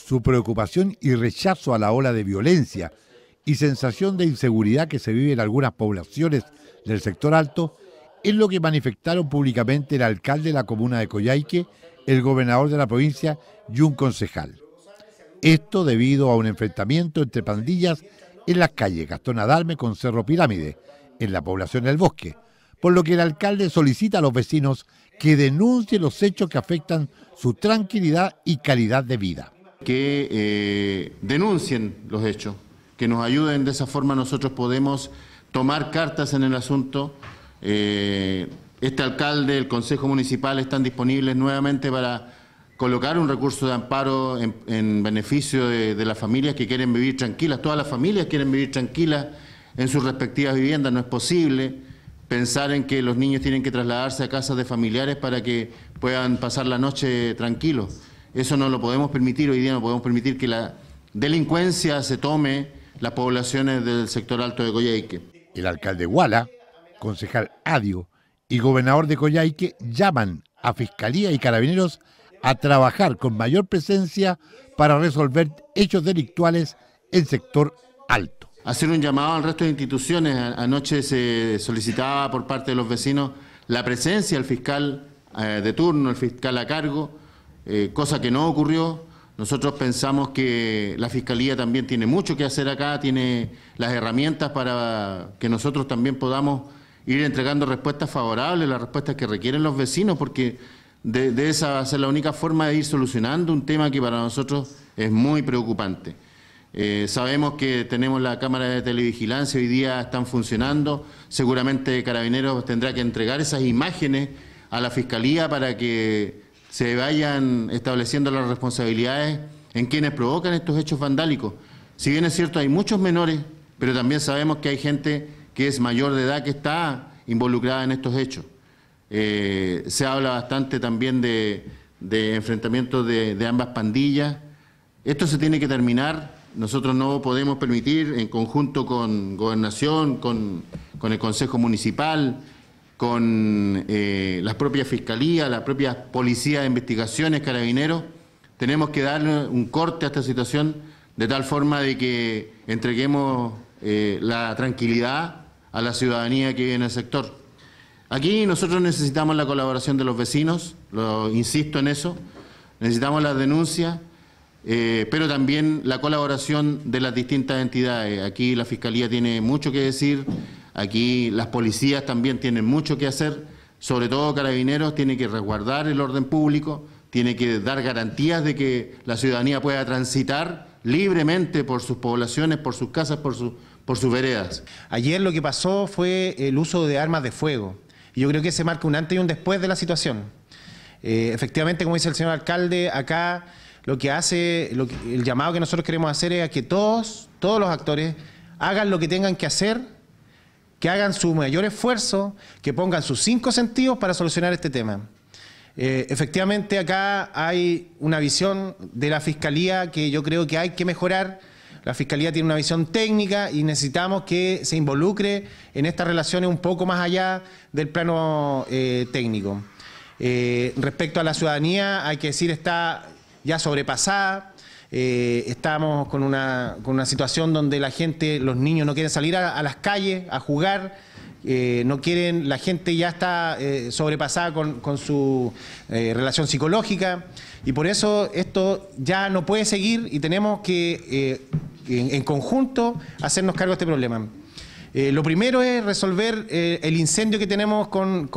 su preocupación y rechazo a la ola de violencia y sensación de inseguridad que se vive en algunas poblaciones del sector alto, es lo que manifestaron públicamente el alcalde de la comuna de Coyaique, el gobernador de la provincia y un concejal. Esto debido a un enfrentamiento entre pandillas en las calles Gastón Adarme con Cerro Pirámide, en la población del bosque, por lo que el alcalde solicita a los vecinos que denuncien los hechos que afectan su tranquilidad y calidad de vida que eh, denuncien los hechos, que nos ayuden, de esa forma nosotros podemos tomar cartas en el asunto. Eh, este alcalde, el Consejo Municipal están disponibles nuevamente para colocar un recurso de amparo en, beneficio de, de, las familias que quieren vivir tranquilas. Todas las familias quieren vivir tranquilas en sus respectivas viviendas. No es posible pensar en que los niños tienen que trasladarse a casas de familiares para que puedan pasar la noche tranquilos. Eso no lo podemos permitir, hoy día no podemos permitir que la delincuencia se tome las poblaciones del sector alto de Coyhaique. El alcalde Guala, concejal Adio y gobernador de Coyhaique llaman a Fiscalía y Carabineros a trabajar con mayor presencia para resolver hechos delictuales en sector alto. Hacer un llamado al resto de instituciones. Anoche se solicitaba por parte de los vecinos la presencia del fiscal eh, de turno, el fiscal a cargo, eh, cosa que no ocurrió. Nosotros pensamos que la Fiscalía también tiene mucho que hacer acá, tiene las herramientas para que nosotros también podamos ir entregando respuestas favorables, las respuestas que requieren los vecinos, porque de, esa va a ser la única forma de ir solucionando un tema que para nosotros es muy preocupante. Eh, sabemos que tenemos la cámara de televigilancia, hoy día están funcionando, seguramente Carabineros tendrá que entregar esas imágenes a la Fiscalía para que se vayan estableciendo las responsabilidades en quienes provocan estos hechos vandálicos. Si bien es cierto, hay muchos menores, pero también sabemos que hay gente que es mayor de edad que está involucrada en estos hechos. Eh, se habla bastante también de, de enfrentamientos de, de ambas pandillas. Esto se tiene que terminar. Nosotros no podemos permitir, en conjunto con Gobernación, con, con el Consejo Municipal, con eh, las propias fiscalías, las propias policías de investigaciones, carabineros, tenemos que darle un corte a esta situación de tal forma de que entreguemos eh, la tranquilidad a la ciudadanía que vive en el sector. Aquí nosotros necesitamos la colaboración de los vecinos, lo, insisto en eso, necesitamos las denuncias, eh, pero también la colaboración de las distintas entidades. Aquí la Fiscalía tiene mucho que decir, Aquí las policías también tienen mucho que hacer, sobre todo carabineros, tienen que resguardar el orden público, ...tienen que dar garantías de que la ciudadanía pueda transitar libremente por sus poblaciones, por sus casas, por, sus veredas. Ayer lo que pasó fue el uso de armas de fuego. Y yo creo que se marca un antes y un después de la situación. Eh, efectivamente, como dice el señor alcalde, acá lo que hace, el llamado que nosotros queremos hacer es a que todos, todos los actores, hagan lo que tengan que hacer que hagan su mayor esfuerzo, que pongan sus cinco sentidos para solucionar este tema. Eh, efectivamente, acá hay una visión de la Fiscalía que yo creo que hay que mejorar. La Fiscalía tiene una visión técnica y necesitamos que se involucre en estas relaciones un poco más allá del plano eh, técnico. Eh, respecto a la ciudadanía, hay que decir, está ya sobrepasada. Eh, estamos con una, con una, situación donde la gente, los niños no quieren salir a, las calles a jugar, eh, no quieren, la gente ya está eh, sobrepasada con, su relación psicológica y por eso esto ya no puede seguir y tenemos que en, conjunto hacernos cargo de este problema. lo primero es resolver el incendio que tenemos con,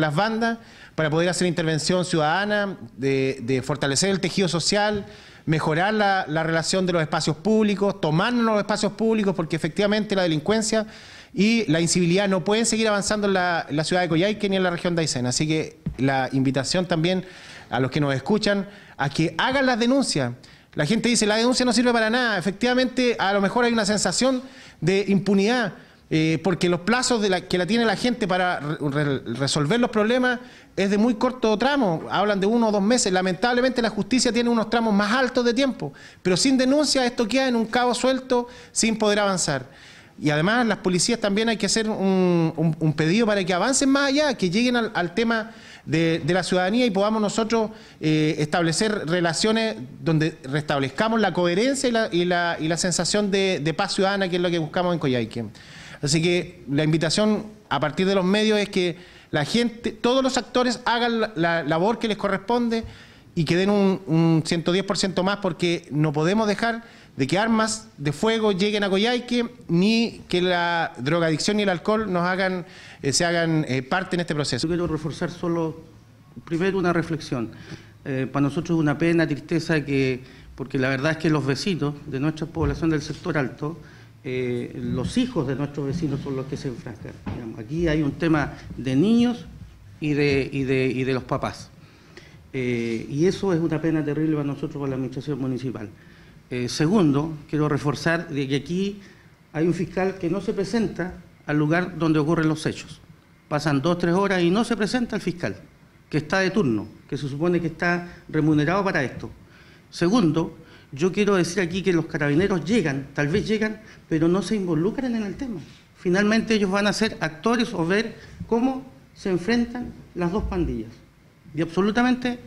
las bandas para poder hacer intervención ciudadana, de fortalecer el tejido social, mejorar la, relación de los espacios públicos, tomarnos los espacios públicos, porque efectivamente la delincuencia y la incivilidad no pueden seguir avanzando en la, ciudad de Coyhaique ni en la región de Aysén. Así que la invitación también a los que nos escuchan a que hagan las denuncias. La gente dice, la denuncia no sirve para nada. Efectivamente, a lo mejor hay una sensación de impunidad eh, porque los plazos que la tiene la gente para resolver los problemas es de muy corto tramo, hablan de uno o dos meses. Lamentablemente la justicia tiene unos tramos más altos de tiempo, pero sin denuncia esto queda en un cabo suelto sin poder avanzar. Y además las policías también hay que hacer un, pedido para que avancen más allá, que lleguen al, tema de, la ciudadanía y podamos nosotros eh, establecer relaciones donde restablezcamos la coherencia y la, sensación de, paz ciudadana, que es lo que buscamos en Coyhaique. Así que la invitación a partir de los medios es que la gente, todos los actores hagan la, labor que les corresponde y que den un, 110% más porque no podemos dejar de que armas de fuego lleguen a Coyhaique, ni que la drogadicción y el alcohol nos hagan, eh, se hagan eh, parte en este proceso. Yo quiero reforzar solo, primero, una reflexión. Eh, para nosotros es una pena, tristeza, que porque la verdad es que los vecinos de nuestra población del sector alto eh, los hijos de nuestros vecinos son los que se enfrascan. Aquí hay un tema de niños y de, de, los papás. Eh, y eso es una pena terrible para nosotros, para la administración municipal. Eh, segundo, quiero reforzar que aquí hay un fiscal que no se presenta al lugar donde ocurren los hechos. Pasan dos, tres horas y no se presenta el fiscal, que está de turno, que se supone que está remunerado para esto. Segundo, yo quiero decir aquí que los carabineros llegan, tal vez llegan, pero no se involucran en el tema. Finalmente ellos van a ser actores o ver cómo se enfrentan las dos pandillas. Y absolutamente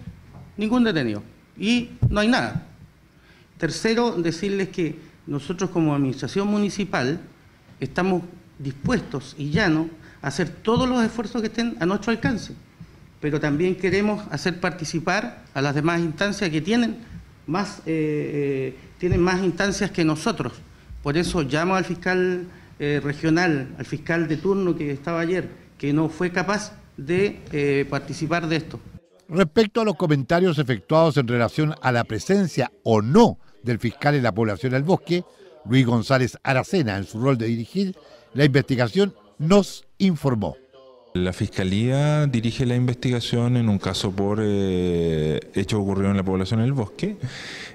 ningún detenido. Y no hay nada. Tercero, decirles que nosotros como administración municipal estamos dispuestos y llanos a hacer todos los esfuerzos que estén a nuestro alcance, pero también queremos hacer participar a las demás instancias que tienen eh, eh, tienen más instancias que nosotros. Por eso llamo al fiscal eh, regional, al fiscal de turno que estaba ayer, que no fue capaz de participar de esto. Respecto a los comentarios efectuados en relación a la presencia o no del fiscal en la población del bosque, Luis González Aracena, en su rol de dirigir la investigación, nos informó. La Fiscalía dirige la investigación en un caso por eh, hecho ocurrido en la población del bosque.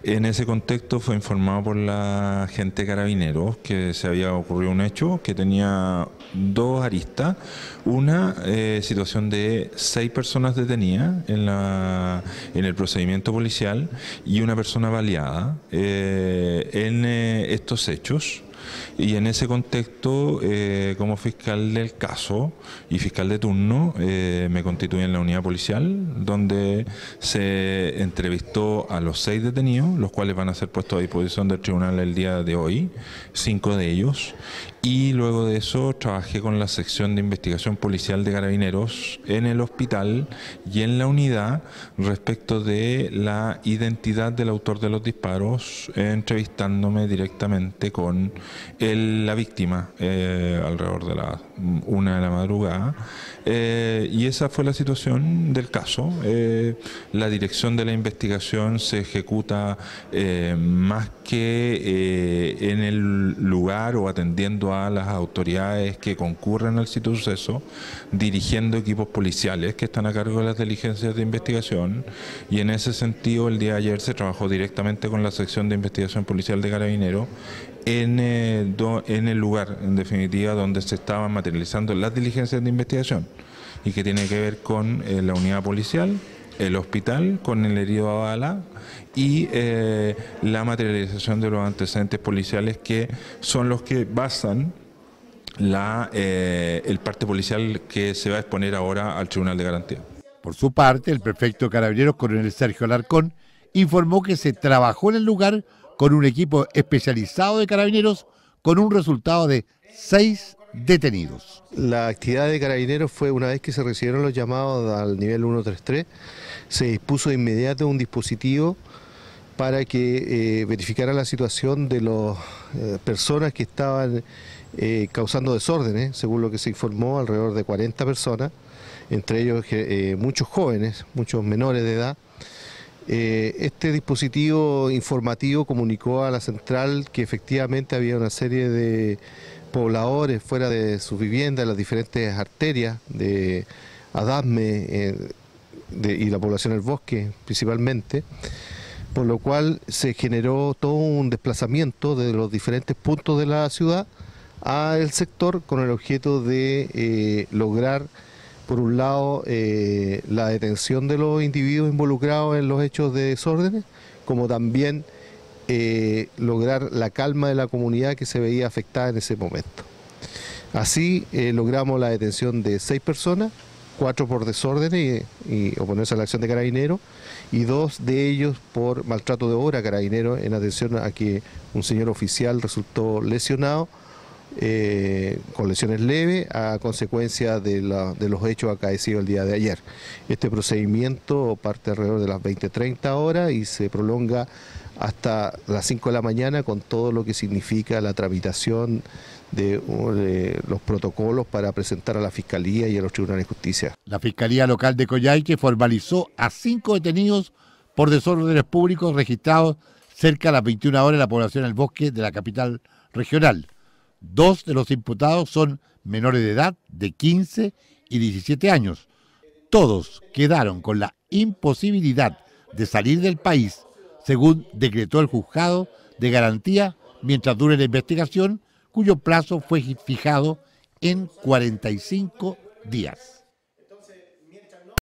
En ese contexto fue informado por la gente carabineros que se había ocurrido un hecho que tenía dos aristas. Una eh, situación de seis personas detenidas en, el procedimiento policial y una persona baleada eh, en estos hechos. Y en ese contexto, eh, como fiscal del caso y fiscal de turno, eh, me constituí en la unidad policial, donde se entrevistó a los seis detenidos, los cuales van a ser puestos a disposición del tribunal el día de hoy, cinco de ellos. Y luego de eso trabajé con la sección de investigación policial de carabineros en el hospital y en la unidad respecto de la identidad del autor de los disparos, entrevistándome directamente con la víctima eh, alrededor de la una de la madrugada. Eh, y esa fue la situación del caso. Eh, la dirección de la investigación se ejecuta más que en el lugar o atendiendo a las autoridades que concurren al sitio suceso, dirigiendo equipos policiales que están a cargo de las diligencias de investigación. Y en ese sentido, el día de ayer se trabajó directamente con la sección de investigación policial de Carabinero en, eh, en el lugar, en definitiva, donde se estaban materializando las diligencias de investigación y que tiene que ver con eh, la unidad policial, el hospital con el herido a bala y eh, la materialización de los antecedentes policiales que son los que basan el parte policial que se va a exponer ahora al Tribunal de Garantía. Por su parte, el prefecto de Carabineros, coronel Sergio Alarcón, informó que se trabajó en el lugar con un equipo especializado de carabineros, con un resultado de seis detenidos. La actividad de carabineros fue una vez que se recibieron los llamados al nivel 133, se dispuso de inmediato un dispositivo para que eh, verificara la situación de las eh, personas que estaban eh, causando desórdenes, según lo que se informó, alrededor de 40 personas, entre ellos muchos jóvenes, muchos menores de edad. Eh, este dispositivo informativo comunicó a la central que efectivamente había una serie de pobladores fuera de sus viviendas, las diferentes arterias de Adasme eh, y la población del bosque principalmente, por lo cual se generó todo un desplazamiento de los diferentes puntos de la ciudad al sector con el objeto de eh, lograr por un lado, eh, la detención de los individuos involucrados en los hechos de desórdenes, como también eh, lograr la calma de la comunidad que se veía afectada en ese momento. Así eh, logramos la detención de seis personas, cuatro por desórdenes y, y, oponerse a la acción de carabinero, y dos de ellos por maltrato de obra carabinero en atención a que un señor oficial resultó lesionado eh, con lesiones leves a consecuencia de, los hechos acaecidos el día de ayer. Este procedimiento parte alrededor de las 20.30 horas y se prolonga hasta las 5 de la mañana con todo lo que significa la tramitación de, los protocolos para presentar a la Fiscalía y a los Tribunales de Justicia. La Fiscalía Local de Coyhaique formalizó a cinco detenidos por desórdenes públicos registrados cerca de las 21 horas en la población del bosque de la capital regional. Dos de los imputados son menores de edad de 15 y 17 años. Todos quedaron con la imposibilidad de salir del país, según decretó el juzgado de garantía mientras dure la investigación, cuyo plazo fue fijado en 45 días.